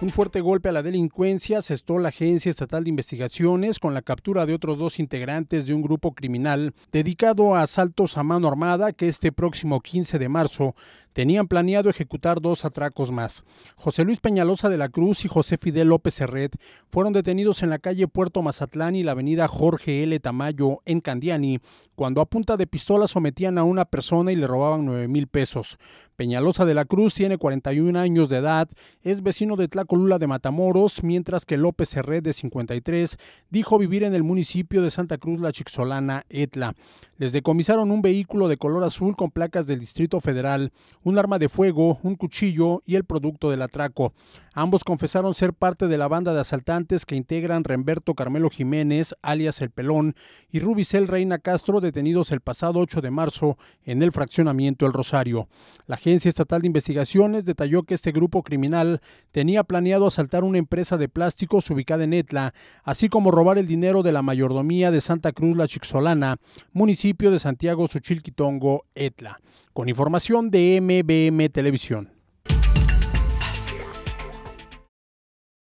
Un fuerte golpe a la delincuencia asestó la Agencia Estatal de Investigaciones con la captura de otros dos integrantes de un grupo criminal dedicado a asaltos a mano armada que este próximo 15 de marzo tenían planeado ejecutar dos atracos más. José Luis Peñalosa de la Cruz y José Fidel López Herret fueron detenidos en la calle Puerto Mazatlán y la avenida Jorge L. Tamayo en Candiani cuando a punta de pistola sometían a una persona y le robaban 9 mil pesos. Peñalosa de la Cruz tiene 41 años de edad, es vecino de Colula de Matamoros, mientras que López herrera de 53, dijo vivir en el municipio de Santa Cruz La Chixolana, Etla. Les decomisaron un vehículo de color azul con placas del Distrito Federal, un arma de fuego, un cuchillo y el producto del atraco. Ambos confesaron ser parte de la banda de asaltantes que integran Remberto Carmelo Jiménez, alias El Pelón, y Rubicel Reina Castro, detenidos el pasado 8 de marzo en el fraccionamiento El Rosario. La Agencia Estatal de Investigaciones detalló que este grupo criminal tenía planeado asaltar una empresa de plásticos ubicada en Etla, así como robar el dinero de la mayordomía de Santa Cruz La Chixolana, municipio de Santiago Suchilquitongo, Etla. Con información de MBM Televisión.